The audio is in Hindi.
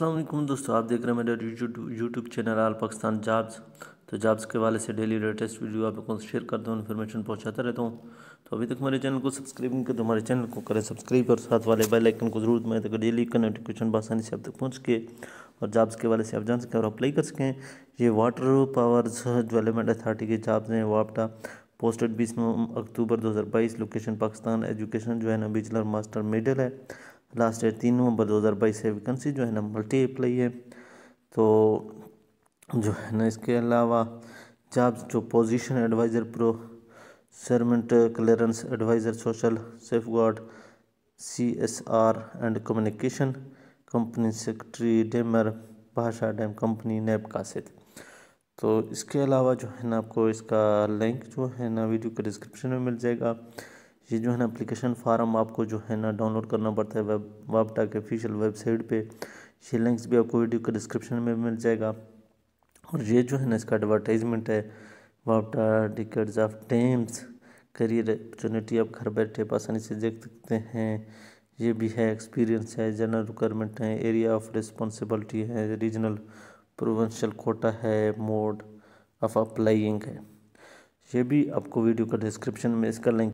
असलम दोस्तों आप देख रहे हैं मेरा YouTube channel all Pakistan jobs तो जॉब्स के वाले से डेली लेटेस्ट वीडियो आपको शेयर करता हूँ इन्फॉर्मेशन पहुँचाता रहता हूँ तो अभी तक मेरे चैनल को सब्सक्राइब नहीं कर तो हमारे चैनल को करें सब्सक्राइब और साथ वाले बेल आइकन को जरूर दबाएं ताकि डेली का नोटिफिकेशन बसानी से आप तक पहुँच के और जॉब्स के वाले से आप जान सकें और अप्लाई कर सकें ये वाटर पावर डेवलपमेंट अथॉरिटी के जॉब्स हैं वापटा पोस्टेड बीस अक्टूबर दो लोकेशन पाकिस्तान एजुकेशन जो है ना बिजलर मास्टर मिडल है लास्ट डेट तीन नवंबर दो हज़ार बाईस है वैकेंसी जो है ना मल्टीप्लाई है तो जो है ना इसके अलावा जॉब जो position adviser procurement clearance adviser social safeguard C S R and communication company secretary डेमर भाषा डैम कंपनी नैब कासिद तो इसके अलावा जो है ना आपको इसका लिंक जो है ना वीडियो के डिस्क्रिप्शन में मिल जाएगा ये जो है ना अप्लीकेशन फार्म आपको जो है ना डाउनलोड करना पड़ता है वेब वापटा के ऑफिशियल वेबसाइट पे ये लिंक्स भी आपको वीडियो के डिस्क्रिप्शन में मिल जाएगा और ये जो है ना इसका एडवर्टाइजमेंट है वापटा टिकट्स ऑफ टेम्स करियर अपॉर्चुनिटी आप घर बैठे आसानी से देख सकते हैं ये भी है एक्सपीरियंस है जनरल रिक्वायरमेंट है एरिया ऑफ रिस्पॉन्सिबिलिटी है रीजनल प्रोवेंशल कोटा है मोड ऑफ अप्लाइंग है ये भी आपको वीडियो का डिस्क्रिप्शन में इसका लिंक